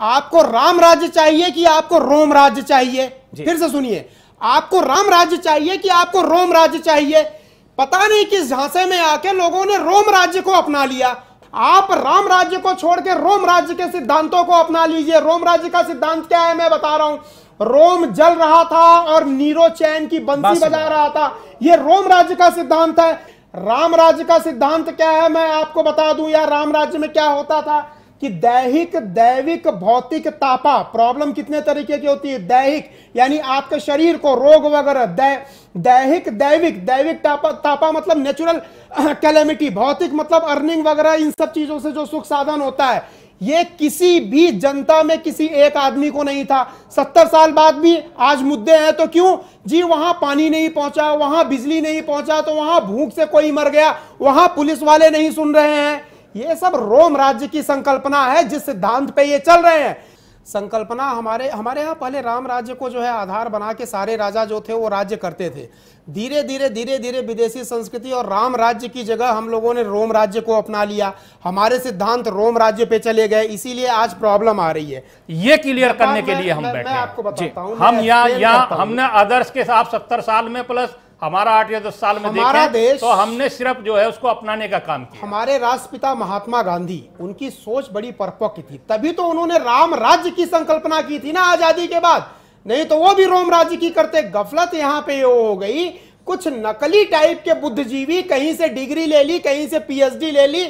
आपको राम राज्य चाहिए कि आपको रोम राज्य चाहिए फिर से सुनिए आपको राम राज्य चाहिए कि आपको रोम राज्य चाहिए पता नहीं किस झांसे में आके लोगों ने रोम राज्य को अपना लिया आप राम राज्य को छोड़ के रोम राज्य के सिद्धांतों को अपना लीजिए रोम राज्य का सिद्धांत क्या है मैं बता रहा हूं रोम जल रहा था और नीरो चैन की बंसी बजा रहा था यह रोम राज्य का सिद्धांत है राम राज्य का सिद्धांत क्या है मैं आपको बता दूं यार राम राज्य में क्या होता था कि दैहिक दैविक भौतिक तापा प्रॉब्लम कितने तरीके की होती है दैहिक यानी आपके शरीर को रोग वगैरह दै, दैहिक दैविक दैविक तापा तापा मतलब नेचुरल कैलेमिटी भौतिक मतलब अर्निंग वगैरह इन सब चीजों से जो सुख साधन होता है ये किसी भी जनता में किसी एक आदमी को नहीं था सत्तर साल बाद भी आज मुद्दे हैं तो क्यों जी वहां पानी नहीं पहुंचा वहां बिजली नहीं पहुंचा तो वहां भूख से कोई मर गया वहां पुलिस वाले नहीं सुन रहे हैं ये सब रोम राज्य की संकल्पना है जिस सिद्धांत पे ये चल रहे हैं संकल्पना हमारे हमारे यहाँ पहले राम राज्य को जो है आधार बना के सारे राजा जो थे वो राज्य करते थे धीरे धीरे धीरे धीरे विदेशी संस्कृति और राम राज्य की जगह हम लोगों ने रोम राज्य को अपना लिया हमारे सिद्धांत रोम राज्य पे चले गए इसीलिए आज प्रॉब्लम आ रही है ये क्लियर करने के लिए हम बैठे हम यहाँ हमने आदर्श के साथ सत्तर साल में प्लस हमारा आठ या दस साल में हमारा देश तो हमने सिर्फ जो है उसको अपनाने का काम किया हमारे राष्ट्रपिता महात्मा गांधी उनकी सोच बड़ी परपक्व थी तभी तो उन्होंने राम राज्य की संकल्पना की थी ना आजादी के बाद नहीं तो वो भी रोम राज्य की करते गफलत यहाँ पे यो हो गई कुछ नकली टाइप के बुद्धिजीवी कहीं से डिग्री ले ली कहीं से पीएचडी ले ली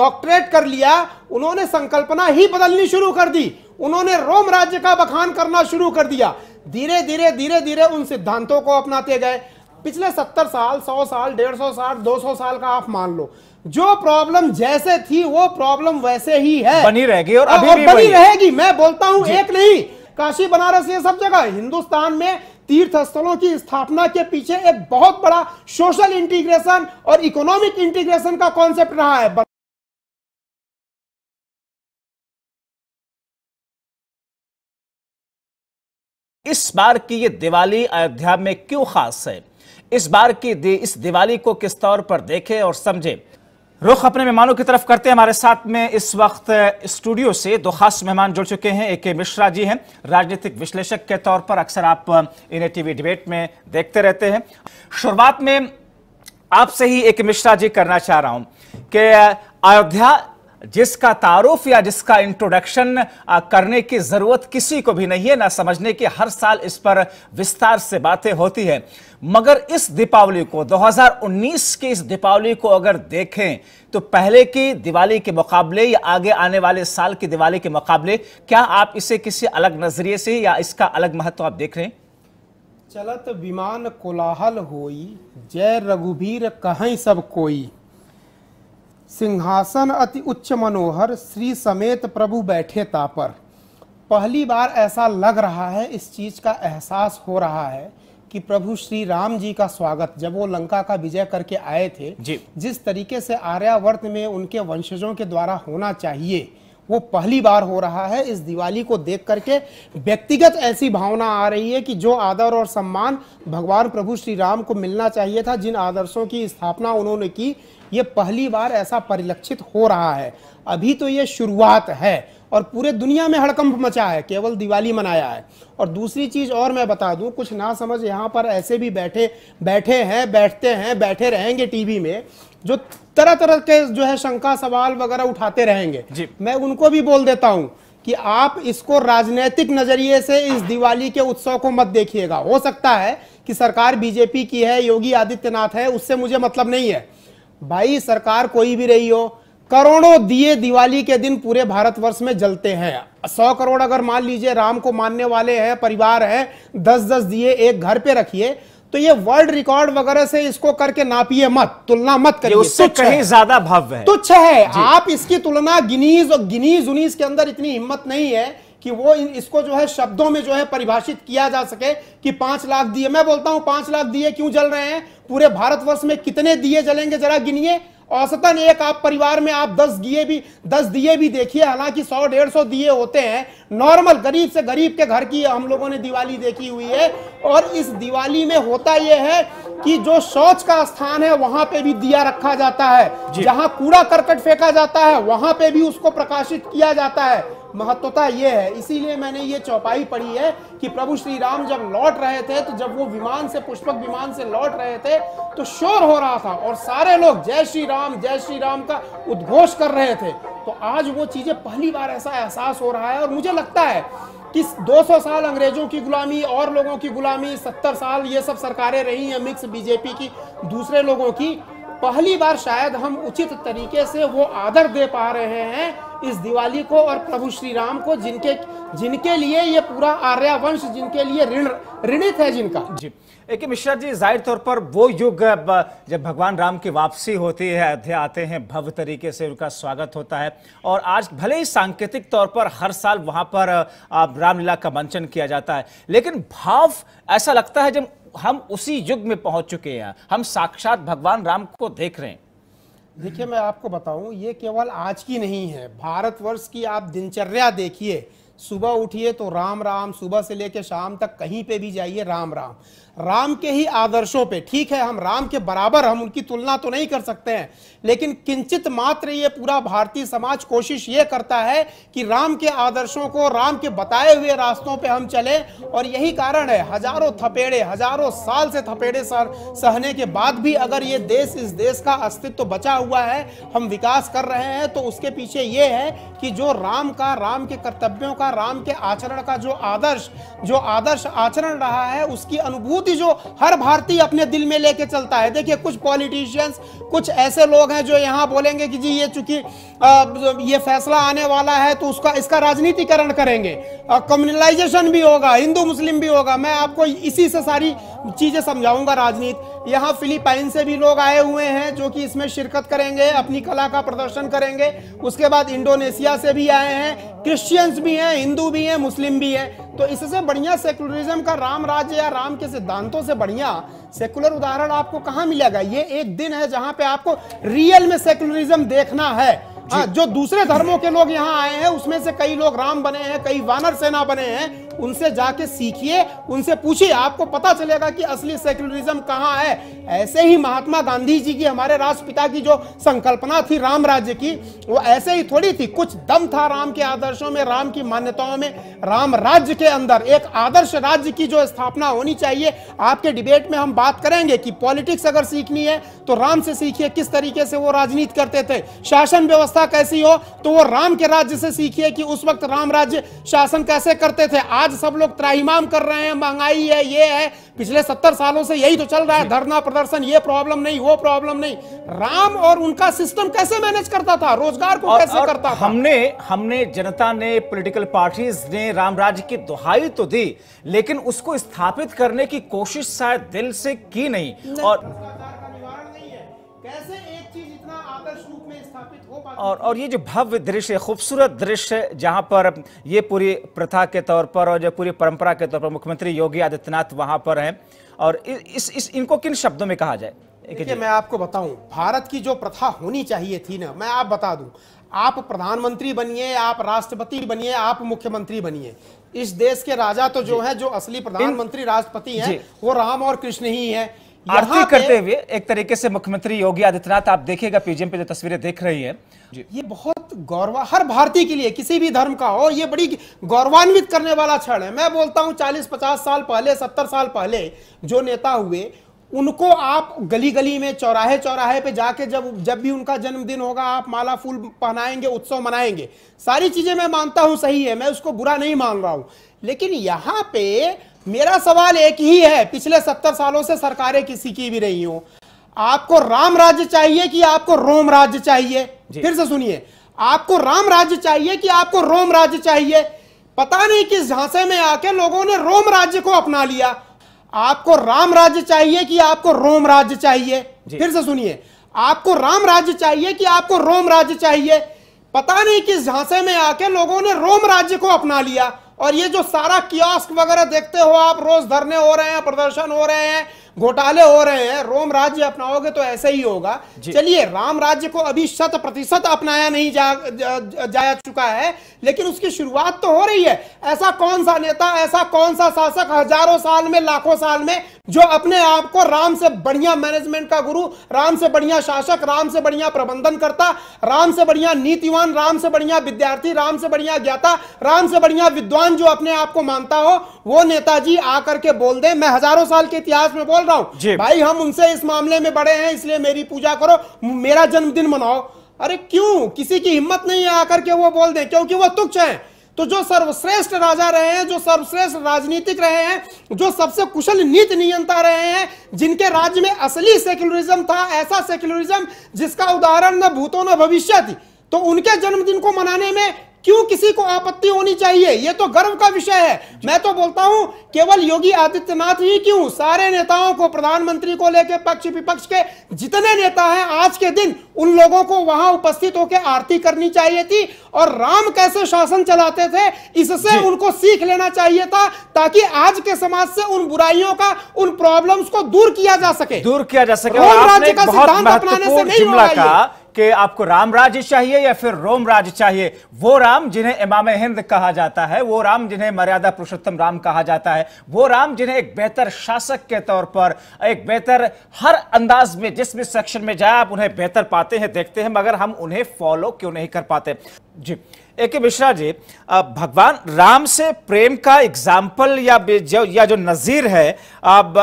डॉक्टरेट कर लिया उन्होंने संकल्पना ही बदलनी शुरू कर दी उन्होंने रोम राज्य का बखान करना शुरू कर दिया धीरे धीरे धीरे धीरे उन सिद्धांतों को अपनाते गए पिछले सत्तर साल सौ साल डेढ़ सौ साल दो सौ साल का आप मान लो जो प्रॉब्लम जैसे थी वो प्रॉब्लम वैसे ही है बनी रहेगी और, अभी और भी बनी रहेगी मैं बोलता हूँ एक नहीं काशी बनारस ये सब जगह हिंदुस्तान में तीर्थ स्थलों की स्थापना के पीछे एक बहुत बड़ा सोशल इंटीग्रेशन और इकोनॉमिक इंटीग्रेशन का कॉन्सेप्ट रहा है इस बार की ये दिवाली अयोध्या में क्यों खास है इस बार की दी, इस दिवाली को किस तौर पर देखे और समझे रुख अपने मेहमानों की तरफ करते हैं हमारे साथ में इस वक्त स्टूडियो से दो खास मेहमान जुड़ चुके हैं ए के मिश्रा जी हैं राजनीतिक विश्लेषक के तौर पर अक्सर आप इन टीवी डिबेट में देखते रहते हैं शुरुआत में आपसे ही एक मिश्रा जी करना चाह रहा हूं कि अयोध्या जिसका तारुफ या जिसका इंट्रोडक्शन करने की जरूरत किसी को भी नहीं है ना समझने की हर साल इस पर विस्तार से बातें होती है मगर इस दीपावली को 2019 की इस दीपावली को अगर देखें तो पहले की दिवाली के मुकाबले या आगे आने वाले साल की दिवाली के मुकाबले क्या आप इसे किसी अलग नजरिए से या इसका अलग महत्व आप देख रहे हैं चलत विमान कोलाहल होई जय रघुबीर कहें सब कोई सिंहासन अति उच्च मनोहर श्री समेत प्रभु बैठे तापर पहली बार ऐसा लग रहा है इस चीज़ का एहसास हो रहा है कि प्रभु श्री राम जी का स्वागत जब वो लंका का विजय करके आए थे जिस तरीके से आर्यावर्त में उनके वंशजों के द्वारा होना चाहिए वो पहली बार हो रहा है इस दिवाली को देख करके व्यक्तिगत ऐसी भावना आ रही है कि जो आदर और सम्मान भगवान प्रभु श्री राम को मिलना चाहिए था जिन आदर्शों की स्थापना उन्होंने की ये पहली बार ऐसा परिलक्षित हो रहा है अभी तो ये शुरुआत है और पूरे दुनिया में हड़कंप मचा है केवल दिवाली मनाया है और दूसरी चीज़ और मैं बता दूं कुछ ना समझ यहाँ पर ऐसे भी बैठे बैठे हैं बैठते हैं बैठे रहेंगे टीवी में जो तरह तरह के जो है शंका सवाल वगैरह उठाते रहेंगे मैं उनको भी बोल देता हूं कि आप इसको राजनीतिक नजरिए से इस दिवाली के उत्सव को मत देखिएगा हो सकता है कि सरकार बीजेपी की है योगी आदित्यनाथ है उससे मुझे मतलब नहीं है भाई सरकार कोई भी रही हो करोड़ों दिए दिवाली के दिन पूरे भारतवर्ष में जलते हैं सौ करोड़ अगर मान लीजिए राम को मानने वाले हैं परिवार हैं दस दस दिए एक घर पे रखिए तो ये वर्ल्ड रिकॉर्ड वगैरह से इसको करके नापिए मत तुलना मत करिए उससे कहीं ज्यादा भव्य है तुच्छ है आप इसकी तुलना गिनीज और गिनीज उनीज के अंदर इतनी हिम्मत नहीं है कि वो इसको जो है शब्दों में जो है परिभाषित किया जा सके कि पांच लाख दिए मैं बोलता हूं पांच लाख दिए क्यों जल रहे हैं पूरे भारतवर्ष में कितने दिए जलेंगे जरा गिनिए औसतन एक आप परिवार में आप दस दिए भी दस दिए भी देखिए हालांकि सौ डेढ़ सौ दिए होते हैं नॉर्मल गरीब से गरीब के घर की हम लोगों ने दिवाली देखी हुई है और इस दिवाली में होता यह है कि जो शौच का स्थान है वहां पे भी दिया रखा जाता है जहां कूड़ा करकट फेंका जाता है वहां पे भी उसको प्रकाशित किया जाता है महत्वता ये है इसीलिए मैंने ये चौपाई पढ़ी है कि प्रभु श्री राम जब लौट रहे थे तो जब वो विमान से पुष्पक विमान से लौट रहे थे तो शोर हो रहा था और सारे लोग जय श्री राम जय श्री राम का उद्घोष कर रहे थे तो आज वो चीज़ें पहली बार ऐसा एहसास हो रहा है और मुझे लगता है कि 200 साल अंग्रेजों की गुलामी और लोगों की गुलामी 70 साल ये सब सरकारें रही हैं मिक्स बीजेपी की दूसरे लोगों की पहली बार शायद हम उचित तरीके से वो आदर दे पा रहे हैं इस दिवाली को और प्रभु श्री राम को जिनके जिनके लिए ये पूरा आर्यावंश जिनके लिए ऋण ऋणित है जिनका जी एक मिश्रा जी जाहिर तौर पर वो युग जब भगवान राम की वापसी होती है अध्याय आते हैं भव्य तरीके से उनका स्वागत होता है और आज भले ही सांकेतिक तौर पर हर साल वहां पर रामलीला का मंचन किया जाता है लेकिन भाव ऐसा लगता है जब हम उसी युग में पहुंच चुके हैं हम साक्षात भगवान राम को देख रहे हैं देखिए मैं आपको बताऊं ये केवल आज की नहीं है भारतवर्ष की आप दिनचर्या देखिए सुबह उठिए तो राम राम सुबह से लेकर शाम तक कहीं पे भी जाइए राम राम राम के ही आदर्शों पे ठीक है हम राम के बराबर हम उनकी तुलना तो नहीं कर सकते हैं लेकिन किंचित मात्र ये पूरा भारतीय समाज कोशिश ये करता है कि राम के आदर्शों को राम के बताए हुए रास्तों पे हम चले और यही कारण है हजारों थपेड़े हजारों साल से थपेड़े सर, सहने के बाद भी अगर ये देश इस देश का अस्तित्व तो बचा हुआ है हम विकास कर रहे हैं तो उसके पीछे ये है कि जो राम का राम के कर्तव्यों का राम के आचरण का जो आदर्श जो आदर्श आचरण रहा है उसकी अनुभूत मजबूती जो हर भारतीय अपने दिल में लेके चलता है देखिए कुछ पॉलिटिशियंस कुछ ऐसे लोग हैं जो यहाँ बोलेंगे कि जी ये चूंकि ये फैसला आने वाला है तो उसका इसका राजनीतिकरण करेंगे कम्युनलाइजेशन भी होगा हिंदू मुस्लिम भी होगा मैं आपको इसी से सारी चीज़ें समझाऊंगा राजनीति यहाँ फिलीपाइन से भी लोग आए हुए हैं जो कि इसमें शिरकत करेंगे अपनी कला का प्रदर्शन करेंगे उसके बाद इंडोनेशिया से भी आए हैं क्रिश्चियंस भी हैं हिंदू भी हैं मुस्लिम भी हैं तो इससे बढ़िया सेकुलरिज्म का राम राज्य या राम के सिद्धांतों से बढ़िया सेकुलर उदाहरण आपको कहाँ मिलेगा ये एक दिन है जहाँ पे आपको रियल में सेकुलरिज्म देखना है हाँ जो दूसरे धर्मों के लोग यहाँ आए हैं उसमें से कई लोग राम बने हैं कई वानर सेना बने हैं उनसे जाके सीखिए उनसे पूछिए आपको पता चलेगा कि असली सेक्युलरिज्म कहाँ है ऐसे ही महात्मा गांधी जी की हमारे राष्ट्रपिता की जो संकल्पना थी राम राज्य की वो ऐसे ही थोड़ी थी कुछ दम था राम के आदर्शों में राम की मान्यताओं में राम राज्य के अंदर एक आदर्श राज्य की जो स्थापना होनी चाहिए आपके डिबेट में हम बात करेंगे कि पॉलिटिक्स अगर सीखनी है तो राम से सीखिए किस तरीके से वो राजनीति करते थे शासन व्यवस्था कैसी हो तो वो राम के राज्य से सीखिए कि उस वक्त राम राज्य शासन कैसे करते थे आज सब लोग त्राहिमाम कर रहे हैं महंगाई है ये है पिछले सत्तर सालों से यही तो चल रहा है धरना प्रदर्शन ये प्रॉब्लम नहीं वो प्रॉब्लम नहीं राम और उनका सिस्टम कैसे मैनेज करता था रोजगार को और, कैसे और करता था हमने हमने जनता ने पॉलिटिकल पार्टीज ने राम राज्य की दुहाई तो दी लेकिन उसको स्थापित करने की कोशिश शायद दिल से की नहीं, नहीं। और और और ये जो भव्य दृश्य खूबसूरत दृश्य जहाँ पर ये पूरी प्रथा के तौर पर और जो पूरी परंपरा के तौर पर मुख्यमंत्री योगी आदित्यनाथ वहाँ पर हैं और इस इस इनको किन शब्दों में कहा जाए देखिए मैं आपको बताऊं भारत की जो प्रथा होनी चाहिए थी ना मैं आप बता दूं आप प्रधानमंत्री बनिए आप राष्ट्रपति बनिए आप मुख्यमंत्री बनिए इस देश के राजा तो जो है जो असली प्रधानमंत्री राष्ट्रपति हैं वो राम और कृष्ण ही है आरती करते हुए एक तरीके से मुख्यमंत्री योगी आदित्यनाथ आप देखेगा पीजीएम पे जो तस्वीरें देख रही है ये बहुत गौरव हर भारतीय के लिए किसी भी धर्म का हो ये बड़ी गौरवान्वित करने वाला क्षण है मैं बोलता हूँ चालीस पचास साल पहले सत्तर साल पहले जो नेता हुए उनको आप गली गली में चौराहे चौराहे पे जाके जब जब भी उनका जन्मदिन होगा आप माला फूल पहनाएंगे उत्सव मनाएंगे सारी चीजें मैं मानता हूं सही है मैं उसको बुरा नहीं मान रहा हूं लेकिन यहाँ पे मेरा सवाल एक ही है पिछले सत्तर सालों से सरकारें किसी की भी रही हो आपको राम राज्य चाहिए कि आपको रोम राज्य चाहिए फिर से सुनिए आपको राम राज्य चाहिए कि आपको रोम राज्य चाहिए पता नहीं किस झांसे में आके लोगों ने रोम राज्य को अपना लिया आपको राम राज्य चाहिए कि आपको रोम राज्य चाहिए फिर से सुनिए आपको राम राज्य चाहिए कि आपको रोम राज्य चाहिए पता नहीं किस झांसे में आके लोगों ने रोम राज्य को अपना लिया और ये जो सारा कियोस्क वगैरह देखते हो आप रोज धरने हो रहे हैं प्रदर्शन हो रहे हैं घोटाले हो रहे हैं रोम राज्य अपनाओगे तो ऐसे ही होगा चलिए राम राज्य को अभी शत प्रतिशत अपनाया नहीं जा, जा, जा, चुका है लेकिन उसकी शुरुआत तो हो रही है ऐसा कौन सा नेता ऐसा कौन सा शासक हजारों साल में लाखों साल में जो अपने आप को राम से बढ़िया मैनेजमेंट का गुरु राम से बढ़िया शासक राम से बढ़िया प्रबंधन करता राम से बढ़िया नीतिवान राम से बढ़िया विद्यार्थी राम से बढ़िया ज्ञाता राम से बढ़िया विद्वान जो अपने आप को मानता हो वो नेताजी आकर के बोल दे मैं हजारों साल के इतिहास में बोल बोल रहा हूँ भाई हम उनसे इस मामले में बड़े हैं इसलिए मेरी पूजा करो मेरा जन्मदिन मनाओ अरे क्यों किसी की हिम्मत नहीं है आकर के वो बोल दे क्योंकि वो तुच्छ है तो जो सर्वश्रेष्ठ राजा रहे हैं जो सर्वश्रेष्ठ राजनीतिक रहे हैं जो सबसे कुशल नीति नियंता रहे हैं जिनके राज्य में असली सेक्युलरिज्म था ऐसा सेक्युलरिज्म जिसका उदाहरण न भूतों न भविष्य थी तो उनके जन्मदिन को मनाने में क्यों किसी को आपत्ति होनी चाहिए यह तो गर्व का विषय है मैं तो बोलता हूं केवल योगी आदित्यनाथ ही क्यों सारे नेताओं को प्रधानमंत्री को लेकर पक्ष विपक्ष के जितने नेता हैं आज के दिन उन लोगों को वहां उपस्थित होकर आरती करनी चाहिए थी और राम कैसे शासन चलाते थे इससे उनको सीख लेना चाहिए था ताकि आज के समाज से उन बुराइयों का उन प्रॉब्लम को दूर किया जा सके दूर किया जा सके राज्य का सिद्धांत अपनाने से नहीं होगा कि आपको राम राज्य चाहिए या फिर रोम राज्य चाहिए वो राम जिन्हें इमाम हिंद कहा जाता है वो राम जिन्हें मर्यादा पुरुषोत्तम राम कहा जाता है वो राम जिन्हें एक बेहतर शासक के तौर पर एक बेहतर हर अंदाज में जिस भी सेक्शन में जाए आप उन्हें बेहतर पाते हैं देखते हैं मगर हम उन्हें फॉलो क्यों नहीं कर पाते जी ए के मिश्रा जी भगवान राम से प्रेम का एग्जाम्पल या जो या जो नज़ीर है अब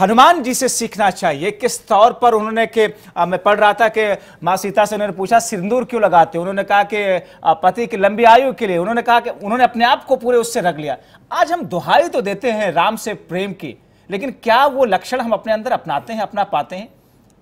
हनुमान जी से सीखना चाहिए किस तौर पर उन्होंने के आ, मैं पढ़ रहा था कि माँ सीता से उन्होंने पूछा सिंदूर क्यों लगाते उन्होंने कहा कि पति की लंबी आयु के लिए उन्होंने कहा कि उन्होंने अपने आप को पूरे उससे रख लिया आज हम दुहाई तो देते हैं राम से प्रेम की लेकिन क्या वो लक्षण हम अपने अंदर अपनाते हैं अपना पाते हैं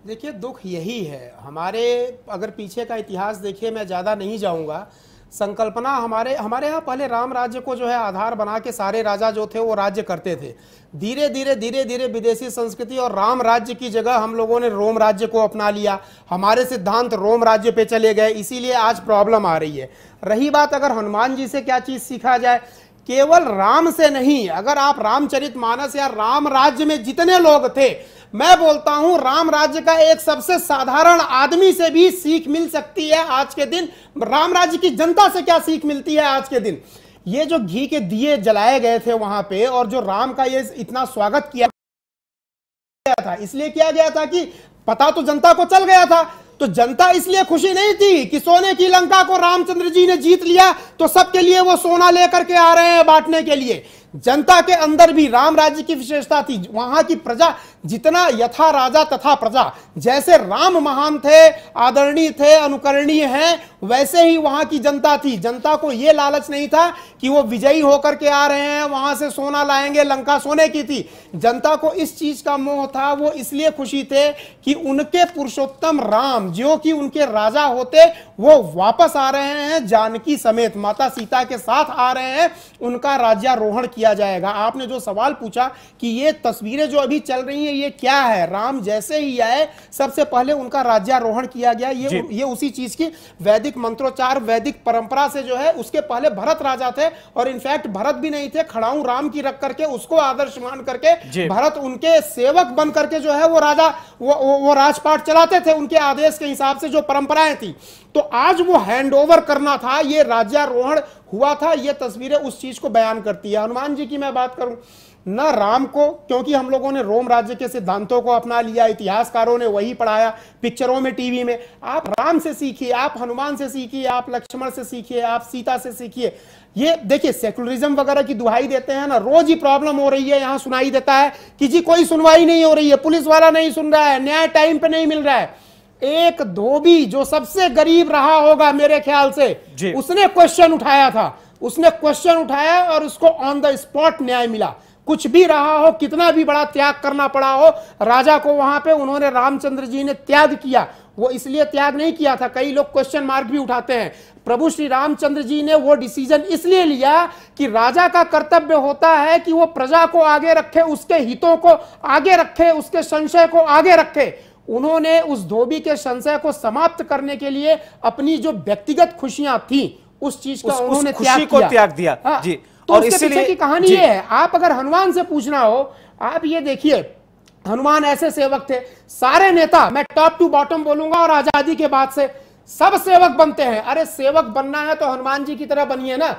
देखिए दुख यही है हमारे अगर पीछे का इतिहास देखिए मैं ज़्यादा नहीं जाऊँगा संकल्पना हमारे हमारे यहाँ पहले राम राज्य को जो है आधार बना के सारे राजा जो थे वो राज्य करते थे धीरे धीरे धीरे धीरे विदेशी संस्कृति और राम राज्य की जगह हम लोगों ने रोम राज्य को अपना लिया हमारे सिद्धांत रोम राज्य पे चले गए इसीलिए आज प्रॉब्लम आ रही है रही बात अगर हनुमान जी से क्या चीज़ सीखा जाए केवल राम से नहीं अगर आप रामचरित मानस या राम राज्य में जितने लोग थे मैं बोलता हूं राम राज्य का एक सबसे साधारण आदमी से भी सीख मिल सकती है आज के दिन राम राज्य की जनता से क्या सीख मिलती है आज के दिन ये जो घी के दिए जलाए गए थे वहां पे और जो राम का ये इतना स्वागत किया था इसलिए किया गया था कि पता तो जनता को चल गया था तो जनता इसलिए खुशी नहीं थी कि सोने की लंका को रामचंद्र जी ने जीत लिया तो सबके लिए वो सोना लेकर के आ रहे हैं बांटने के लिए जनता के अंदर भी राम राज्य की विशेषता थी वहां की प्रजा जितना यथा राजा तथा प्रजा जैसे राम महान थे आदरणीय थे अनुकरणीय हैं वैसे ही वहां की जनता थी जनता को यह लालच नहीं था कि वो विजयी होकर के आ रहे हैं वहां से सोना लाएंगे लंका सोने की थी जनता को इस चीज का मोह था वो इसलिए खुशी थे कि उनके पुरुषोत्तम राम जो कि उनके राजा होते वो वापस आ रहे हैं जानकी समेत माता सीता के साथ आ रहे हैं उनका राज्यारोहण किया जाएगा आपने जो सवाल पूछा कि ये तस्वीरें जो अभी चल रही देखेंगे ये क्या है राम जैसे ही आए सबसे पहले उनका राज्यारोहण किया गया ये ये उसी चीज की वैदिक मंत्रोच्चार वैदिक परंपरा से जो है उसके पहले भरत राजा थे और इनफैक्ट भरत भी नहीं थे खड़ाऊ राम की रख करके उसको आदर्श मान करके भरत उनके सेवक बन करके जो है वो राजा वो, वो, वो राजपाट चलाते थे उनके आदेश के हिसाब से जो परंपराएं थी तो आज वो हैंड करना था ये राज्यारोहण हुआ था ये तस्वीरें उस चीज को बयान करती है हनुमान जी की मैं बात करूं न राम को क्योंकि हम लोगों ने रोम राज्य के सिद्धांतों को अपना लिया इतिहासकारों ने वही पढ़ाया पिक्चरों में टीवी में आप राम से सीखिए आप हनुमान से सीखिए आप लक्ष्मण से सीखिए आप सीता से सीखिए ये देखिए सेकुलरिज्म वगैरह की दुहाई देते हैं ना रोज ही प्रॉब्लम हो रही है यहां सुनाई देता है कि जी कोई सुनवाई नहीं हो रही है पुलिस वाला नहीं सुन रहा है न्याय टाइम पे नहीं मिल रहा है एक धोबी जो सबसे गरीब रहा होगा मेरे ख्याल से उसने क्वेश्चन उठाया था उसने क्वेश्चन उठाया और उसको ऑन द स्पॉट न्याय मिला कुछ भी रहा हो कितना भी बड़ा त्याग करना पड़ा हो राजा को वहां पे उन्होंने रामचंद्र जी ने त्याग किया वो इसलिए त्याग नहीं किया था कई लोग क्वेश्चन मार्क भी उठाते हैं प्रभु श्री रामचंद्र जी ने वो डिसीजन इसलिए लिया कि राजा का कर्तव्य होता है कि वो प्रजा को आगे रखे उसके हितों को आगे रखे उसके संशय को आगे रखे उन्होंने उस धोबी के संशय को समाप्त करने के लिए अपनी जो व्यक्तिगत खुशियां थी उस चीज का उस, उन्होंने उस त्याग को त्याग दिया हाँ। जी तो और पीछे की कहानी ये है आप अगर हनुमान से पूछना हो आप ये देखिए हनुमान ऐसे सेवक थे सारे नेता मैं टॉप टू बॉटम बोलूंगा और आजादी के बाद से सब सेवक बनते हैं अरे सेवक बनना है तो हनुमान जी की तरह बनिए ना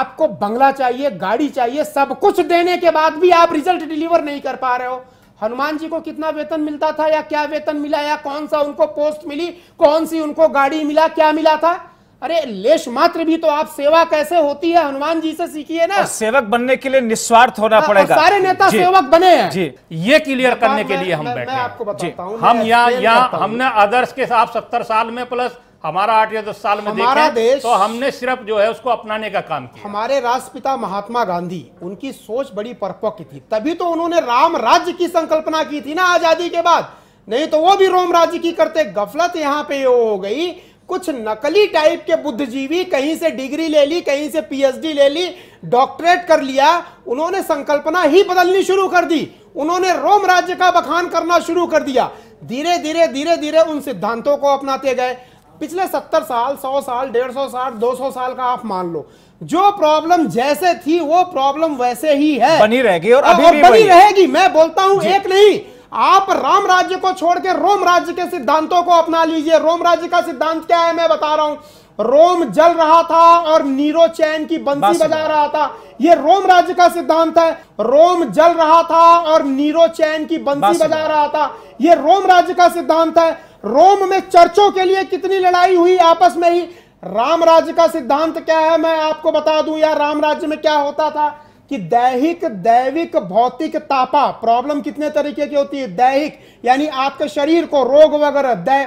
आपको बंगला चाहिए गाड़ी चाहिए सब कुछ देने के बाद भी आप रिजल्ट डिलीवर नहीं कर पा रहे हो हनुमान जी को कितना वेतन मिलता था या क्या वेतन मिला या कौन सा उनको पोस्ट मिली कौन सी उनको गाड़ी मिला क्या मिला था अरे लेश मात्र भी तो आप सेवा कैसे होती है हनुमान जी से सीखिए ना सेवक बनने के लिए निस्वार्थ होना आ, हाँ, पड़ेगा सारे नेता सेवक बने हैं जी ये क्लियर करने के लिए हम बैठे आपको हम यहाँ यहाँ हमने आदर्श के साथ सत्तर साल में प्लस हमारा आठ या दस साल में हमारा देश तो हमने सिर्फ जो है उसको अपनाने का काम किया हमारे राष्ट्रपिता महात्मा गांधी उनकी सोच बड़ी परपक्व थी तभी तो उन्होंने राम राज्य की संकल्पना की थी ना आजादी के बाद नहीं तो वो भी रोम राज्य की करते गफलत यहाँ पे हो गई कुछ नकली टाइप के बुद्धिजीवी कहीं से डिग्री ले ली कहीं से पीएचडी ले ली डॉक्टरेट कर लिया उन्होंने संकल्पना ही बदलनी शुरू कर दी उन्होंने रोम राज्य का बखान करना शुरू कर दिया धीरे धीरे धीरे धीरे उन सिद्धांतों को अपनाते गए पिछले सत्तर साल सौ साल डेढ़ सौ साल दो सौ साल का आप मान लो जो प्रॉब्लम जैसे थी वो प्रॉब्लम वैसे ही है बनी रहेगी और, हाँ, अभी और बनी रहेगी मैं बोलता हूं एक नहीं आप राम राज्य को छोड़ के रोम राज्य के सिद्धांतों को अपना लीजिए रोम राज्य का सिद्धांत क्या है मैं बता रहा हूं रोम जल रहा था और नीरो चैन की बंसी बजा रहा था यह रोम राज्य का सिद्धांत है रोम जल रहा था और नीरो चैन की बंसी बजा रहा था यह रोम राज्य का सिद्धांत है रोम में चर्चों के लिए कितनी लड़ाई हुई आपस में ही राम राज्य का सिद्धांत क्या है मैं आपको बता दूं या राम राज्य में क्या होता था कि दैहिक दैविक भौतिक तापा प्रॉब्लम कितने तरीके की होती है दैहिक यानी आपके शरीर को रोग वगैरह दै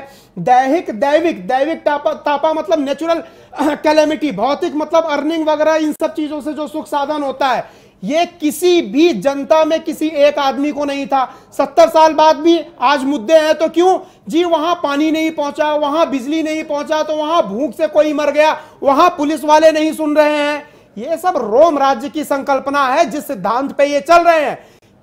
दैहिक दैविक दैविक तापा तापा मतलब नेचुरल कैलेमिटी भौतिक मतलब अर्निंग वगैरह इन सब चीजों से जो सुख साधन होता है ये किसी भी जनता में किसी एक आदमी को नहीं था सत्तर साल बाद भी आज मुद्दे हैं तो क्यों जी वहां पानी नहीं पहुंचा वहां बिजली नहीं पहुंचा तो वहां भूख से कोई मर गया वहां पुलिस वाले नहीं सुन रहे हैं ये सब रोम राज्य की संकल्पना है जिस सिद्धांत पे ये चल रहे हैं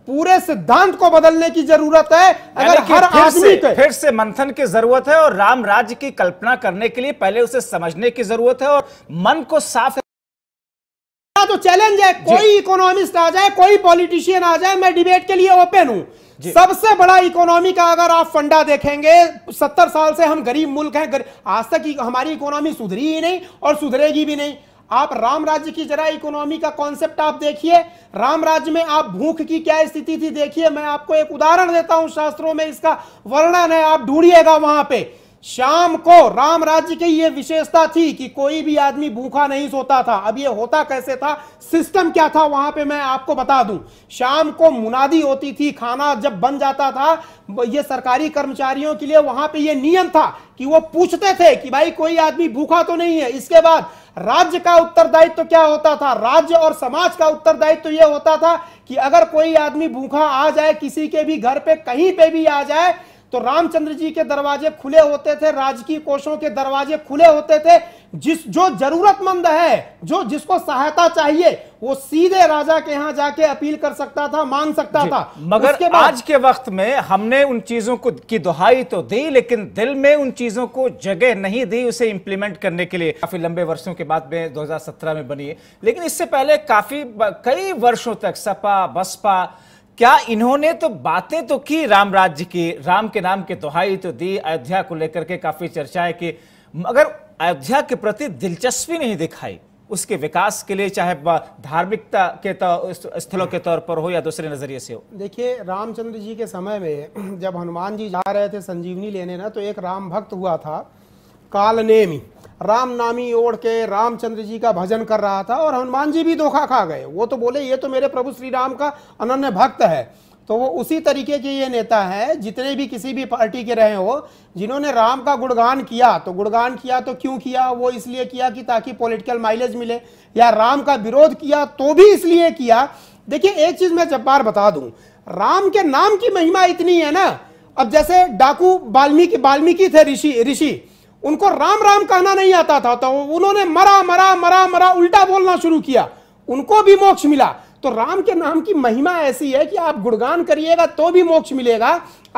पूरे सिद्धांत को बदलने की जरूरत है अगर हर आदमी फिर से मंथन की जरूरत है और राम राज्य की कल्पना करने के लिए पहले उसे समझने की जरूरत है और मन को साफ हाँ, तो चैलेंज है कोई इकोनॉमिस्ट आ जाए कोई पॉलिटिशियन आ जाए मैं डिबेट के लिए ओपन हूं सबसे बड़ा इकोनॉमी का अगर आप फंडा देखेंगे सत्तर साल से हम गरीब मुल्क हैं गर... आज तक e- हमारी इकोनॉमी सुधरी ही नहीं और सुधरेगी भी नहीं आप राम राज्य की जरा इकोनॉमी का कॉन्सेप्ट आप देखिए राम राज्य में आप भूख की क्या स्थिति थी देखिए मैं आपको एक उदाहरण देता हूं शास्त्रों में इसका वर्णन है आप ढूंढिएगा वहां पे शाम को राम राज्य की यह विशेषता थी कि कोई भी आदमी भूखा नहीं सोता था अब यह होता कैसे था सिस्टम क्या था वहां पे मैं आपको बता दूं शाम को मुनादी होती थी खाना जब बन जाता था यह सरकारी कर्मचारियों के लिए वहां पे यह नियम था कि वो पूछते थे कि भाई कोई आदमी भूखा तो नहीं है इसके बाद राज्य का उत्तरदायित्व तो क्या होता था राज्य और समाज का उत्तरदायित्व तो यह होता था कि अगर कोई आदमी भूखा आ जाए किसी के भी घर पे कहीं पे भी आ जाए तो रामचंद्र जी के दरवाजे खुले होते थे राजकीय कोषों के दरवाजे खुले होते थे जिस जो जरूरतमंद है जो जिसको सहायता चाहिए वो सीधे राजा के यहां जाके अपील कर सकता था मांग सकता था मगर आज के वक्त में हमने उन चीजों को की दुहाई तो दी लेकिन दिल में उन चीजों को जगह नहीं दी उसे इंप्लीमेंट करने के लिए काफी लंबे वर्षों के बाद में 2017 में बनी है लेकिन इससे पहले काफी कई वर्षों तक सपा बसपा क्या इन्होंने तो बातें तो की राम राज्य की राम के नाम की दोहाई तो, तो दी अयोध्या को लेकर के काफी चर्चाएं की मगर अयोध्या के प्रति दिलचस्पी नहीं दिखाई उसके विकास के लिए चाहे धार्मिकता के तो, स्थलों के तौर पर हो या दूसरे नजरिए से हो देखिए रामचंद्र जी के समय में जब हनुमान जी जा रहे थे संजीवनी लेने ना तो एक राम भक्त हुआ था कालनेमी राम नामी ओढ़ के रामचंद्र जी का भजन कर रहा था और हनुमान जी भी धोखा खा गए वो तो बोले ये तो मेरे प्रभु श्री राम का अनन्य भक्त है तो वो उसी तरीके के ये नेता है जितने भी किसी भी पार्टी के रहे हो जिन्होंने राम का गुणगान किया तो गुणगान किया तो क्यों किया वो इसलिए किया कि ताकि पॉलिटिकल माइलेज मिले या राम का विरोध किया तो भी इसलिए किया देखिए एक चीज मैं जब बार बता दूं राम के नाम की महिमा इतनी है ना अब जैसे डाकू वाल्मीकि वाल्मीकि थे ऋषि ऋषि उनको राम राम कहना नहीं आता था तो उन्होंने मरा मरा मरा मरा उल्टा बोलना शुरू किया उनको भी मोक्ष मिला तो राम के नाम की महिमा ऐसी है कि आप गुणगान करिएगा तो भी मोक्ष मिलेगा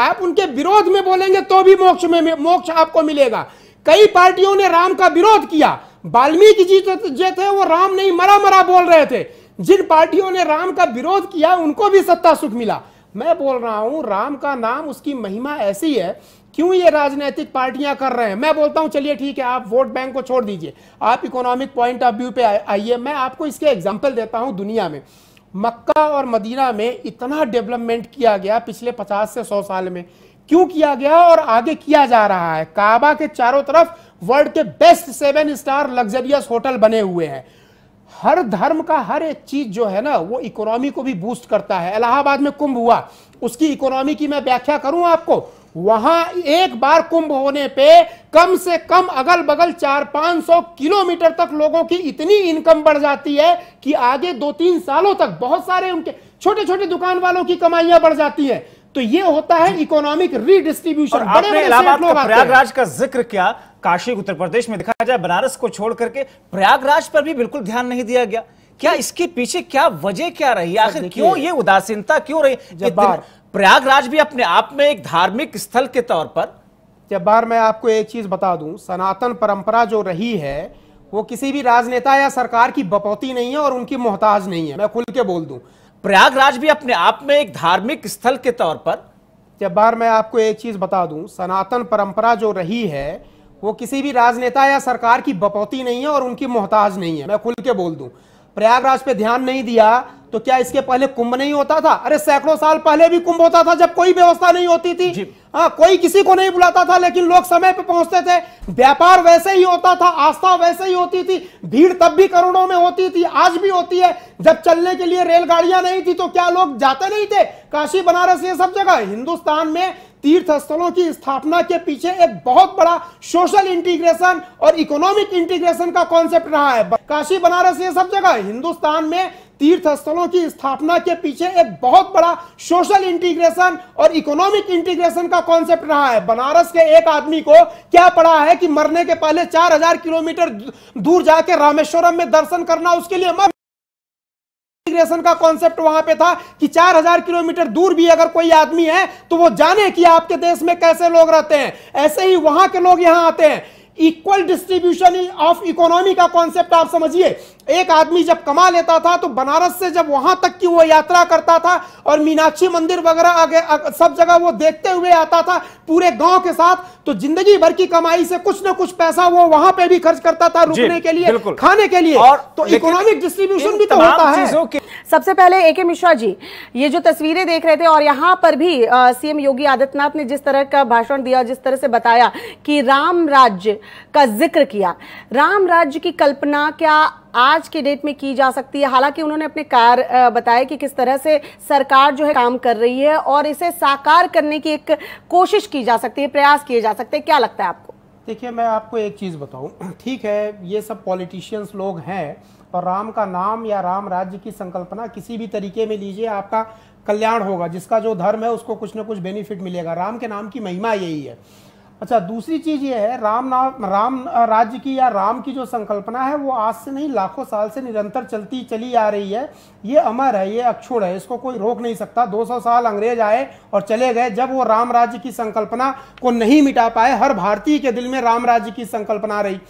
आप उनके विरोध में बोलेंगे तो भी मोक्ष में मोक्ष आपको मिलेगा कई पार्टियों ने राम का विरोध किया वाल्मीकि जी तो जो थे वो राम नहीं मरा मरा बोल रहे थे जिन पार्टियों ने राम का विरोध किया उनको भी सत्ता सुख मिला मैं बोल रहा हूं राम का नाम उसकी महिमा ऐसी है क्यों ये राजनीतिक पार्टियां कर रहे हैं मैं बोलता हूं चलिए ठीक है आप वोट बैंक को छोड़ दीजिए आप इकोनॉमिक पॉइंट ऑफ व्यू पे आइए मैं आपको इसके एग्जाम्पल देता हूं दुनिया में मक्का और मदीना में इतना डेवलपमेंट किया गया पिछले 50 से 100 साल में क्यों किया गया और आगे किया जा रहा है काबा के चारों तरफ वर्ल्ड के best seven star luxurious hotel बने हुए हैं हर धर्म का हर एक चीज जो है ना वो इकोनॉमी को भी बूस्ट करता है इलाहाबाद में कुंभ हुआ उसकी इकोनॉमी की मैं व्याख्या करूं आपको वहां एक बार कुंभ होने पे कम से कम अगल बगल चार पांच सौ किलोमीटर तक लोगों की इतनी इनकम बढ़ जाती है कि आगे दो तीन सालों तक बहुत सारे उनके छोटे छोटे दुकान वालों की कमाइयां बढ़ जाती है तो ये होता है इकोनॉमिक रीडिस्ट्रीब्यूशन बड़े प्रयागराज का जिक्र किया काशी उत्तर प्रदेश में दिखाया जाए बनारस को छोड़ करके प्रयागराज पर भी बिल्कुल ध्यान नहीं दिया गया क्या इसके पीछे क्या वजह क्या रही आखिर क्यों ये उदासीनता क्यों रही प्रयागराज भी अपने आप में एक धार्मिक स्थल के तौर पर जब बार मैं आपको एक चीज बता दूं सनातन परंपरा जो रही है वो किसी भी राजनेता या सरकार की बपौती नहीं है और उनकी मोहताज नहीं है मैं खुल के बोल दूं प्रयागराज भी अपने आप में एक धार्मिक स्थल के तौर पर जब बार मैं आपको एक चीज बता दूं सनातन परंपरा जो रही है वो किसी भी राजनेता या सरकार की बपौती नहीं है और उनकी मोहताज नहीं है मैं खुल के बोल दूं प्रयागराज पे ध्यान नहीं दिया तो क्या इसके पहले कुंभ नहीं होता था अरे सैकड़ों साल पहले भी कुंभ होता था जब कोई व्यवस्था नहीं होती थी हाँ कोई किसी को नहीं बुलाता था लेकिन लोग समय पे पहुंचते थे व्यापार वैसे ही होता था आस्था वैसे ही होती थी भीड़ तब भी करोड़ों में होती थी आज भी होती है जब चलने के लिए रेलगाड़ियां नहीं थी तो क्या लोग जाते नहीं थे काशी बनारस ये सब जगह हिंदुस्तान में तीर्थ स्थलों की स्थापना के पीछे एक बहुत बड़ा सोशल इंटीग्रेशन और इकोनॉमिक इंटीग्रेशन का कॉन्सेप्ट रहा है काशी बनारस ये सब जगह हिंदुस्तान में तीर्थ स्थलों की स्थापना के पीछे एक बहुत बड़ा सोशल इंटीग्रेशन और इकोनॉमिक इंटीग्रेशन का कॉन्सेप्ट रहा है बनारस के एक आदमी को क्या पड़ा है कि मरने के पहले 4000 किलोमीटर दूर जाके रामेश्वरम में दर्शन करना उसके लिए मर इंटीग्रेशन का कॉन्सेप्ट वहां पे था कि 4000 किलोमीटर दूर भी अगर कोई आदमी है तो वो जाने कि आपके देश में कैसे लोग रहते हैं ऐसे ही वहां के लोग यहां आते हैं इक्वल डिस्ट्रीब्यूशन ऑफ इकोनॉमी का कॉन्सेप्ट आप समझिए एक आदमी जब कमा लेता था तो बनारस से जब वहां तक की वो यात्रा करता था और मीनाक्षी मंदिर वगैरह आगे सब जगह वो देखते हुए आता था पूरे गांव के साथ तो जिंदगी भर की कमाई से कुछ ना कुछ पैसा वो वहां पे भी खर्च करता था रुकने के लिए खाने के लिए और तो इकोनॉमिक डिस्ट्रीब्यूशन भी तो होता है सबसे पहले ए के मिश्रा जी ये जो तस्वीरें देख रहे थे और यहाँ पर भी सीएम योगी आदित्यनाथ ने जिस तरह का भाषण दिया जिस तरह से बताया कि राम राज्य का जिक्र किया राम राज्य की कल्पना क्या आज के डेट में की जा सकती है हालांकि उन्होंने अपने कार्य बताया कि किस तरह से सरकार जो है काम कर रही है और इसे साकार करने की एक कोशिश की जा सकती है प्रयास किए जा सकते हैं क्या लगता है आपको देखिए मैं आपको एक चीज़ बताऊं ठीक है ये सब पॉलिटिशियंस लोग हैं और राम का नाम या राम राज्य की संकल्पना किसी भी तरीके में लीजिए आपका कल्याण होगा जिसका जो धर्म है उसको कुछ ना कुछ बेनिफिट मिलेगा राम के नाम की महिमा यही है अच्छा दूसरी चीज ये है राम नाम राम राज्य की या राम की जो संकल्पना है वो आज से नहीं लाखों साल से निरंतर चलती चली आ रही है ये अमर है ये अक्षुण है इसको कोई रोक नहीं सकता 200 साल अंग्रेज आए और चले गए जब वो राम राज्य की संकल्पना को नहीं मिटा पाए हर भारतीय के दिल में राम राज्य की संकल्पना रही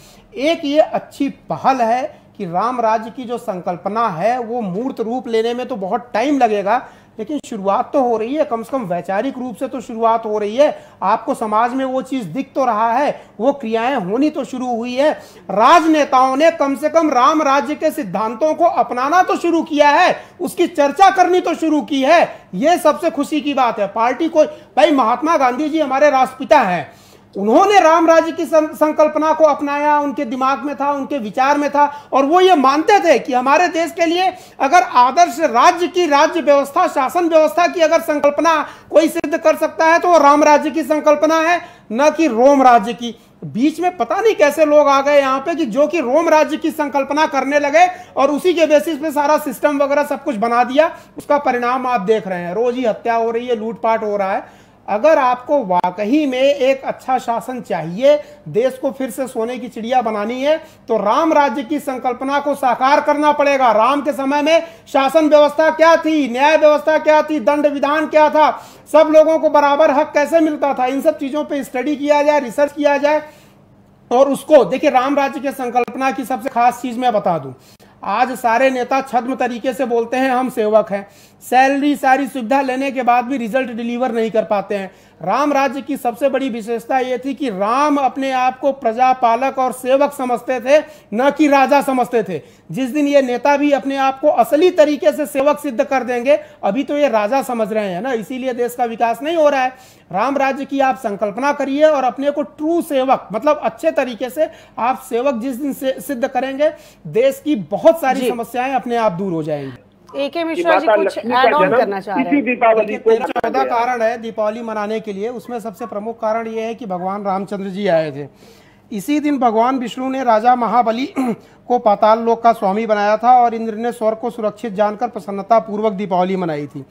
एक ये अच्छी पहल है कि राम राज्य की जो संकल्पना है वो मूर्त रूप लेने में तो बहुत टाइम लगेगा लेकिन शुरुआत तो हो रही है कम से कम वैचारिक रूप से तो शुरुआत हो रही है आपको समाज में वो चीज दिख तो रहा है वो क्रियाएं होनी तो शुरू हुई है राजनेताओं ने कम से कम राम राज्य के सिद्धांतों को अपनाना तो शुरू किया है उसकी चर्चा करनी तो शुरू की है यह सबसे खुशी की बात है पार्टी को भाई महात्मा गांधी जी हमारे राष्ट्रपिता हैं उन्होंने राम राज्य की संकल्पना को अपनाया उनके दिमाग में था उनके विचार में था और वो ये मानते थे कि हमारे देश के लिए अगर आदर्श राज्य की राज्य व्यवस्था शासन व्यवस्था की अगर संकल्पना कोई सिद्ध कर सकता है तो वो राम राज्य की संकल्पना है न कि रोम राज्य की बीच में पता नहीं कैसे लोग आ गए यहाँ पे कि जो कि रोम राज्य की संकल्पना करने लगे और उसी के बेसिस पे सारा सिस्टम वगैरह सब कुछ बना दिया उसका परिणाम आप देख रहे हैं रोज ही हत्या हो रही है लूटपाट हो रहा है अगर आपको वाकई में एक अच्छा शासन चाहिए देश को फिर से सोने की चिड़िया बनानी है तो राम राज्य की संकल्पना को साकार करना पड़ेगा राम के समय में शासन व्यवस्था क्या थी न्याय व्यवस्था क्या थी दंड विधान क्या था सब लोगों को बराबर हक कैसे मिलता था इन सब चीजों पर स्टडी किया जाए रिसर्च किया जाए और उसको देखिए राम राज्य के संकल्पना की सबसे खास चीज मैं बता दूं आज सारे नेता छद्म तरीके से बोलते हैं हम सेवक हैं सैलरी सारी सुविधा लेने के बाद भी रिजल्ट डिलीवर नहीं कर पाते हैं राम राज्य की सबसे बड़ी विशेषता ये थी कि राम अपने आप को प्रजापालक और सेवक समझते थे न कि राजा समझते थे जिस दिन ये नेता भी अपने आप को असली तरीके से सेवक सिद्ध कर देंगे अभी तो ये राजा समझ रहे हैं ना इसीलिए देश का विकास नहीं हो रहा है राम राज्य की आप संकल्पना करिए और अपने को ट्रू सेवक मतलब अच्छे तरीके से आप सेवक जिस दिन से सिद्ध करेंगे देश की बहुत सारी समस्याएं अपने आप दूर हो जाएंगी मिश्रा जी कुछ ऐड ऑन करना चाह रहे हैं दीपावली को चौदह कारण है दीपावली मनाने के लिए उसमें सबसे प्रमुख कारण ये है कि भगवान रामचंद्र जी आए थे इसी दिन भगवान विष्णु ने राजा महाबली को पाताल लोक का स्वामी बनाया था और इंद्र ने स्वर को सुरक्षित जानकर प्रसन्नता पूर्वक दीपावली मनाई थी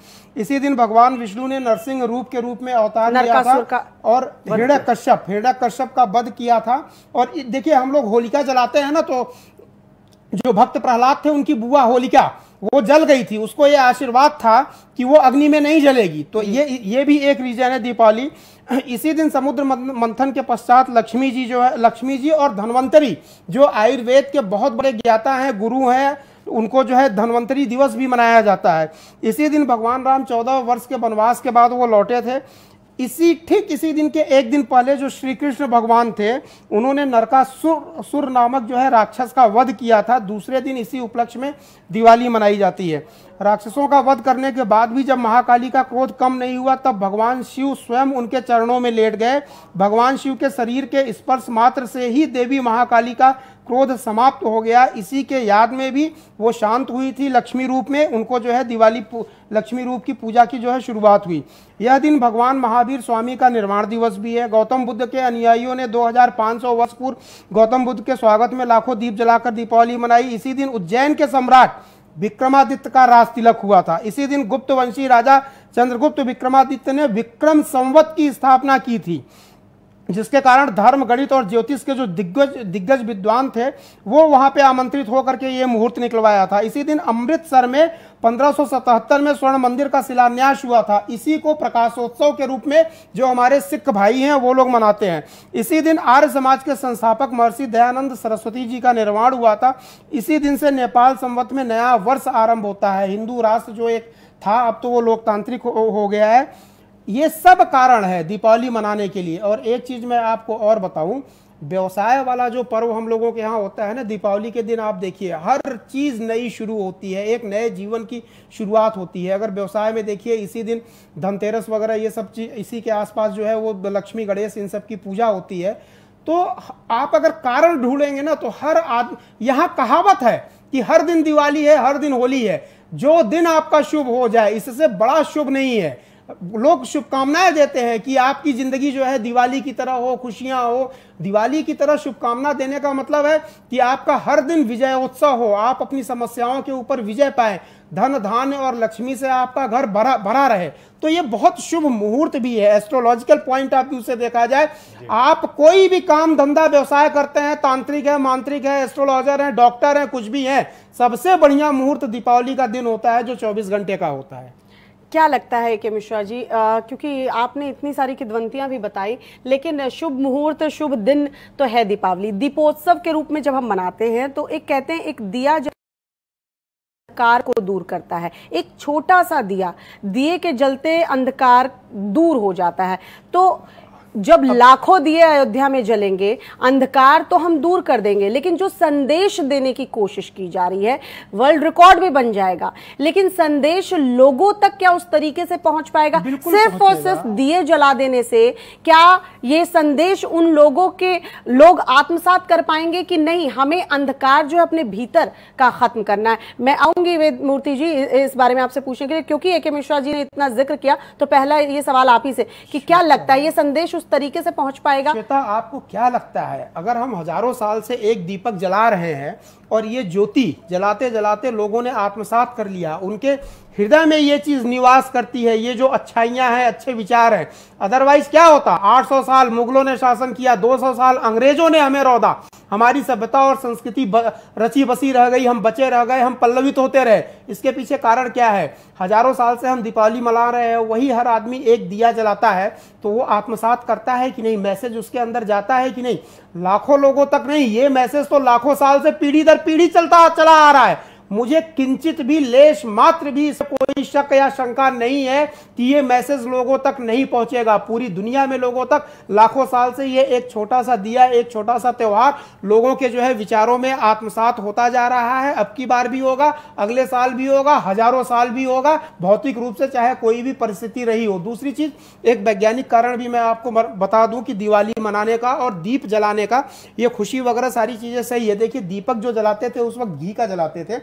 इसी दिन भगवान विष्णु ने नरसिंह रूप के रूप में अवतार लिया था और हृदय कश्यप हृदय कश्यप का वध किया था और देखिए हम लोग होलिका जलाते हैं ना तो जो भक्त प्रहलाद थे उनकी बुआ होलिका वो जल गई थी उसको ये आशीर्वाद था कि वो अग्नि में नहीं जलेगी तो ये ये भी एक रीजन है दीपावली इसी दिन समुद्र मंथन के पश्चात लक्ष्मी जी जो है लक्ष्मी जी और धनवंतरी जो आयुर्वेद के बहुत बड़े ज्ञाता हैं गुरु हैं उनको जो है धनवंतरी दिवस भी मनाया जाता है इसी दिन भगवान राम चौदह वर्ष के वनवास के बाद वो लौटे थे इसी ठीक इसी दिन के एक दिन पहले जो श्री कृष्ण भगवान थे उन्होंने नरकासुर सुर नामक जो है राक्षस का वध किया था दूसरे दिन इसी उपलक्ष्य में दिवाली मनाई जाती है राक्षसों का वध करने के बाद भी जब महाकाली का क्रोध कम नहीं हुआ तब भगवान शिव स्वयं उनके चरणों में लेट गए भगवान शिव के शरीर के स्पर्श मात्र से ही देवी महाकाली का क्रोध समाप्त हो गया इसी के याद में भी वो शांत हुई थी लक्ष्मी रूप में उनको जो है दिवाली लक्ष्मी रूप की पूजा की जो है शुरुआत हुई यह दिन भगवान महावीर स्वामी का निर्माण दिवस भी है गौतम बुद्ध के अनुयायियों ने 2500 वर्ष पूर्व गौतम बुद्ध के स्वागत में लाखों दीप जलाकर दीपावली मनाई इसी दिन उज्जैन के सम्राट विक्रमादित्य का राज तिलक हुआ था इसी दिन गुप्त वंशी राजा चंद्रगुप्त विक्रमादित्य ने विक्रम संवत की स्थापना की थी जिसके कारण धर्म गणित और ज्योतिष के जो दिग्गज दिग्गज विद्वान थे वो वहाँ पे आमंत्रित होकर के ये मुहूर्त निकलवाया था इसी दिन अमृतसर में 1577 में स्वर्ण मंदिर का शिलान्यास हुआ था इसी को प्रकाशोत्सव के रूप में जो हमारे सिख भाई हैं वो लोग मनाते हैं इसी दिन आर्य समाज के संस्थापक महर्षि दयानंद सरस्वती जी का निर्माण हुआ था इसी दिन से नेपाल संवत में नया वर्ष आरंभ होता है हिंदू राष्ट्र जो एक था अब तो वो लोकतांत्रिक हो गया है ये सब कारण है दीपावली मनाने के लिए और एक चीज़ मैं आपको और बताऊं व्यवसाय वाला जो पर्व हम लोगों के यहाँ होता है ना दीपावली के दिन आप देखिए हर चीज़ नई शुरू होती है एक नए जीवन की शुरुआत होती है अगर व्यवसाय में देखिए इसी दिन धनतेरस वगैरह ये सब चीज इसी के आसपास जो है वो लक्ष्मी गणेश इन सब की पूजा होती है तो आप अगर कारण ढूंढेंगे ना तो हर आदमी यहाँ कहावत है कि हर दिन दिवाली है हर दिन होली है जो दिन आपका शुभ हो जाए इससे बड़ा शुभ नहीं है लोग शुभकामनाएं देते हैं कि आपकी ज़िंदगी जो है दिवाली की तरह हो खुशियां हो दिवाली की तरह शुभकामना देने का मतलब है कि आपका हर दिन विजय उत्सव हो आप अपनी समस्याओं के ऊपर विजय पाए धन धान और लक्ष्मी से आपका घर भरा भरा रहे तो ये बहुत शुभ मुहूर्त भी है एस्ट्रोलॉजिकल पॉइंट ऑफ व्यू से देखा जाए आप कोई भी काम धंधा व्यवसाय करते हैं तांत्रिक है मांत्रिक है एस्ट्रोलॉजर है डॉक्टर है कुछ भी है सबसे बढ़िया मुहूर्त दीपावली का दिन होता है जो चौबीस घंटे का होता है क्या लगता है के मिश्रा जी आ, क्योंकि आपने इतनी सारी किदवंतियां भी बताई लेकिन शुभ मुहूर्त शुभ दिन तो है दीपावली दीपोत्सव के रूप में जब हम मनाते हैं तो एक कहते हैं एक दिया जब अंधकार को दूर करता है एक छोटा सा दिया दिए के जलते अंधकार दूर हो जाता है तो जब लाखों दिए अयोध्या में जलेंगे अंधकार तो हम दूर कर देंगे लेकिन जो संदेश देने की कोशिश की जा रही है वर्ल्ड रिकॉर्ड भी बन जाएगा लेकिन संदेश लोगों तक क्या उस तरीके से पहुंच पाएगा सिर्फ और सिर्फ दिए जला देने से क्या ये संदेश उन लोगों के लोग आत्मसात कर पाएंगे कि नहीं हमें अंधकार जो है अपने भीतर का खत्म करना है मैं आऊंगी वेद मूर्ति जी इस बारे में आपसे पूछने के लिए क्योंकि ए के मिश्रा जी ने इतना जिक्र किया तो पहला ये सवाल आप ही से कि क्या लगता है ये संदेश उस तरीके से पहुंच पाएगा आपको क्या लगता है अगर हम हजारों साल से एक दीपक जला रहे हैं और ये ज्योति जलाते जलाते लोगों ने आत्मसात कर लिया उनके हृदय में ये चीज़ निवास करती है ये जो अच्छाइयाँ हैं अच्छे विचार हैं अदरवाइज क्या होता 800 साल मुगलों ने शासन किया 200 साल अंग्रेजों ने हमें रौदा हमारी सभ्यता और संस्कृति ब, रची बसी रह गई हम बचे रह गए हम पल्लवित होते रहे इसके पीछे कारण क्या है हजारों साल से हम दीपावली मना रहे हैं वही हर आदमी एक दिया जलाता है तो वो आत्मसात करता है कि नहीं मैसेज उसके अंदर जाता है कि नहीं लाखों लोगों तक नहीं ये मैसेज तो लाखों साल से पीढ़ी दर पीढ़ी चलता चला आ रहा है मुझे किंचित भी लेश मात्र भी कोई शक या शंका नहीं है कि ये मैसेज लोगों तक नहीं पहुंचेगा पूरी दुनिया में लोगों तक लाखों साल से ये एक छोटा सा दिया एक छोटा सा त्यौहार लोगों के जो है विचारों में आत्मसात होता जा रहा है अब की बार भी होगा अगले साल भी होगा हजारों साल भी होगा भौतिक रूप से चाहे कोई भी परिस्थिति रही हो दूसरी चीज एक वैज्ञानिक कारण भी मैं आपको बता दूं कि दिवाली मनाने का और दीप जलाने का ये खुशी वगैरह सारी चीजें सही है देखिए दीपक जो जलाते थे उस वक्त घी का जलाते थे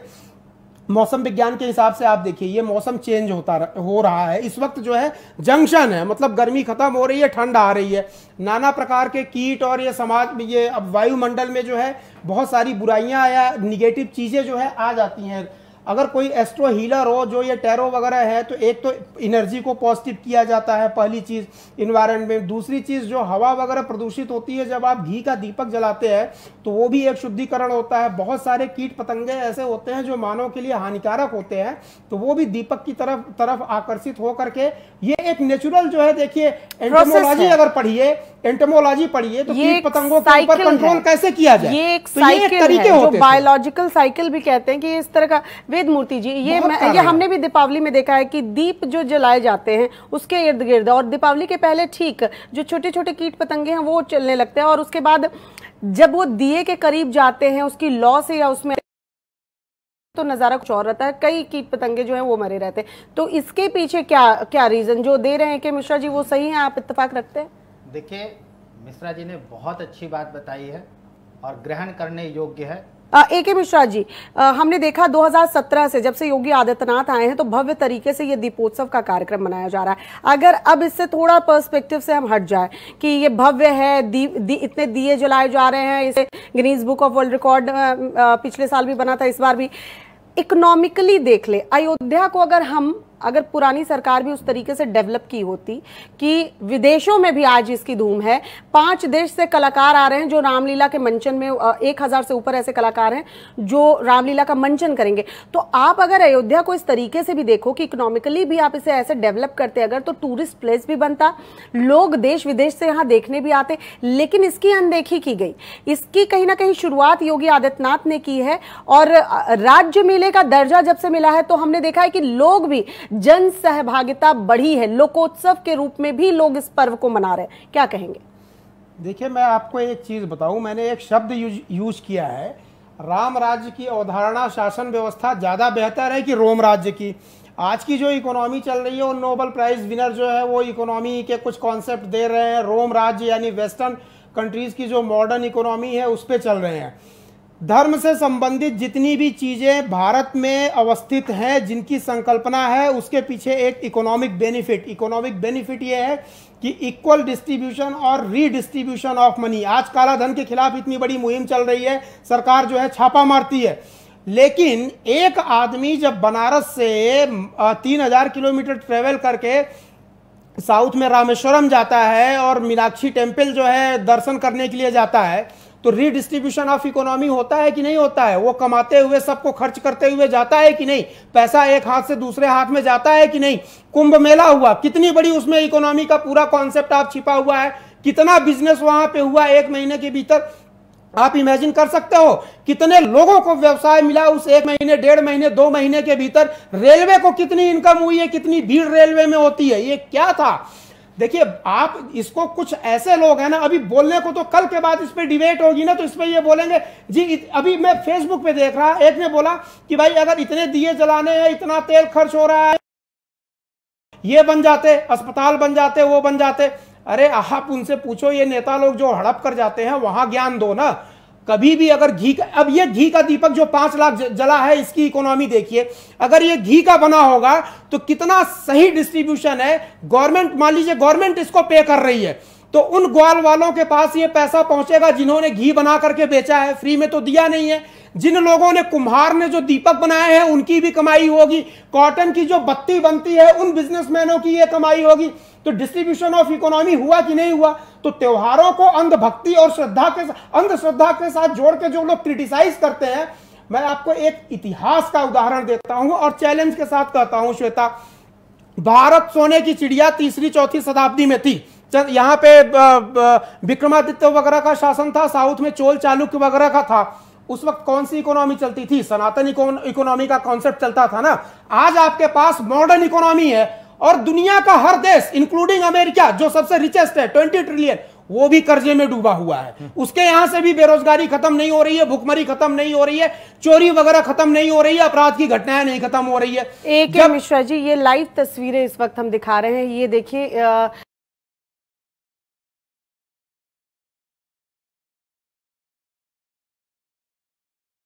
मौसम विज्ञान के हिसाब से आप देखिए ये मौसम चेंज होता हो रहा है इस वक्त जो है जंक्शन है मतलब गर्मी खत्म हो रही है ठंड आ रही है नाना प्रकार के कीट और ये समाज ये अब वायुमंडल में जो है बहुत सारी बुराइयां या निगेटिव चीज़ें जो है आ जाती हैं अगर कोई एस्ट्रो हीलर हो जो ये टैरो वगैरह है तो एक तो एनर्जी को पॉजिटिव किया जाता है पहली चीज़ इन्वायरमेंट में दूसरी चीज़ जो हवा वगैरह प्रदूषित होती है जब आप घी का दीपक जलाते हैं तो वो भी एक शुद्धिकरण होता है बहुत सारे कीट पतंगे ऐसे होते हैं जो मानव के लिए हानिकारक होते हैं तो वो भी दीपक की तरफ तरफ आकर्षित होकर के ये एक नेचुरल जो है देखिए एंटोमोलॉजी अगर पढ़िए एंटोमोलॉजी पढ़िए तो कीट पतंगों के ऊपर कंट्रोल कैसे किया जाए ये एक तो ये एक तरीके है, होते बायोलॉजिकल साइकिल भी कहते हैं कि इस तरह का वेद मूर्ति जी ये ये हमने भी दीपावली में देखा है कि दीप जो जलाए जाते हैं उसके इर्द गिर्द और दीपावली के पहले ठीक जो छोटे छोटे कीट पतंगे हैं वो चलने लगते हैं और उसके बाद जब वो दिए के करीब जाते हैं उसकी लॉ से या उसमें तो नज़ारा कुछ और रहता है कई कीट पतंगे जो हैं वो मरे रहते हैं तो इसके पीछे क्या क्या रीज़न जो दे रहे हैं कि मिश्रा जी वो सही हैं आप इत्तेफाक रखते हैं देखिए मिश्रा जी ने बहुत अच्छी बात बताई है और ग्रहण करने योग्य है ए के मिश्रा जी आ, हमने देखा 2017 से जब से योगी आदित्यनाथ आए हैं तो भव्य तरीके से ये दीपोत्सव का कार्यक्रम मनाया जा रहा है अगर अब इससे थोड़ा पर्सपेक्टिव से हम हट जाए कि ये भव्य है दी, दी, इतने दिए जलाए जा रहे हैं इसे Guinness book of world record पिछले साल भी बना था इस बार भी इकोनॉमिकली देख ले अयोध्या को अगर हम अगर पुरानी सरकार भी उस तरीके से डेवलप की होती कि विदेशों में भी आज इसकी धूम है पांच देश से कलाकार आ रहे हैं जो रामलीला के मंचन में एक हजार से ऊपर ऐसे कलाकार हैं जो रामलीला का मंचन करेंगे तो आप अगर अयोध्या को इस तरीके से भी देखो कि इकोनॉमिकली भी आप इसे ऐसे डेवलप करते अगर तो टूरिस्ट प्लेस भी बनता लोग देश विदेश से यहां देखने भी आते लेकिन इसकी अनदेखी की गई इसकी कहीं ना कहीं शुरुआत योगी आदित्यनाथ ने की है और राज्य मेले का दर्जा जब से मिला है तो हमने देखा है कि लोग भी जन सहभागिता बढ़ी है लोकोत्सव के रूप में भी लोग इस पर्व को मना रहे हैं क्या कहेंगे देखिए मैं आपको एक चीज़ बताऊं मैंने एक शब्द यूज यूज किया है राम राज्य की अवधारणा शासन व्यवस्था ज़्यादा बेहतर है कि रोम राज्य की आज की जो इकोनॉमी चल रही है वो नोबल प्राइज विनर जो है वो इकोनॉमी के कुछ कॉन्सेप्ट दे रहे हैं रोम राज्य यानी वेस्टर्न कंट्रीज़ की जो मॉडर्न इकोनॉमी है उस पर चल रहे हैं धर्म से संबंधित जितनी भी चीज़ें भारत में अवस्थित हैं जिनकी संकल्पना है उसके पीछे एक इकोनॉमिक बेनिफिट इकोनॉमिक बेनिफिट ये है कि इक्वल डिस्ट्रीब्यूशन और रीडिस्ट्रीब्यूशन ऑफ मनी आज काला धन के खिलाफ इतनी बड़ी मुहिम चल रही है सरकार जो है छापा मारती है लेकिन एक आदमी जब बनारस से तीन हजार किलोमीटर ट्रेवल करके साउथ में रामेश्वरम जाता है और मीनाक्षी टेम्पल जो है दर्शन करने के लिए जाता है तो रीडिस्ट्रीब्यूशन ऑफ इकोनॉमी होता है कि नहीं होता है वो कमाते हुए सबको खर्च करते हुए जाता है कि नहीं पैसा एक हाथ से दूसरे हाथ में जाता है कि नहीं कुंभ मेला हुआ कितनी बड़ी उसमें इकोनॉमी का पूरा कॉन्सेप्ट आप छिपा हुआ है कितना बिजनेस वहां पे हुआ एक महीने के भीतर आप इमेजिन कर सकते हो कितने लोगों को व्यवसाय मिला उस एक महीने डेढ़ महीने दो महीने के भीतर रेलवे को कितनी इनकम हुई है कितनी भीड़ रेलवे में होती है ये क्या था देखिए आप इसको कुछ ऐसे लोग हैं ना अभी बोलने को तो कल के बाद इस पर डिबेट होगी ना तो इस पर ये बोलेंगे जी अभी मैं फेसबुक पे देख रहा एक ने बोला कि भाई अगर इतने दिए जलाने हैं इतना तेल खर्च हो रहा है ये बन जाते अस्पताल बन जाते वो बन जाते अरे आप उनसे पूछो ये नेता लोग जो हड़प कर जाते हैं वहां ज्ञान दो ना कभी भी अगर घी का अब ये घी का दीपक जो पांच लाख जला है इसकी इकोनॉमी देखिए अगर ये घी का बना होगा तो कितना सही डिस्ट्रीब्यूशन है गवर्नमेंट मान लीजिए गवर्नमेंट इसको पे कर रही है तो उन ग्वाल वालों के पास ये पैसा पहुंचेगा जिन्होंने घी बना करके बेचा है फ्री में तो दिया नहीं है जिन लोगों ने कुम्हार ने जो दीपक बनाए हैं उनकी भी कमाई होगी कॉटन की जो बत्ती बनती है उन बिजनेसमैनों की ये कमाई होगी तो डिस्ट्रीब्यूशन ऑफ इकोनॉमी हुआ कि नहीं हुआ तो त्योहारों को अंधभक्ति और श्रद्धा के अंधश्रद्धा के साथ जोड़ के जो लोग क्रिटिसाइज करते हैं मैं आपको एक इतिहास का उदाहरण देता हूं और चैलेंज के साथ कहता हूं श्वेता भारत सोने की चिड़िया तीसरी चौथी शताब्दी में थी यहाँ पे विक्रमादित्य वगैरह का शासन था साउथ में चोल चालुक्य वगैरह का था उस वक्त कौन सी इकोनॉमी चलती थी सनातन इकोनॉमी का कॉन्सेप्ट चलता था ना आज आपके पास मॉडर्न इकोनॉमी है और दुनिया का हर देश इंक्लूडिंग अमेरिका जो सबसे रिचेस्ट है ट्वेंटी ट्रिलियन वो भी कर्जे में डूबा हुआ है हम्म। उसके यहां से भी बेरोजगारी खत्म नहीं हो रही है भुखमरी खत्म नहीं हो रही है चोरी वगैरह खत्म नहीं हो रही है अपराध की घटनाएं नहीं खत्म हो रही है एक जब... मिश्रा जी ये लाइव तस्वीरें इस वक्त हम दिखा रहे हैं ये देखिए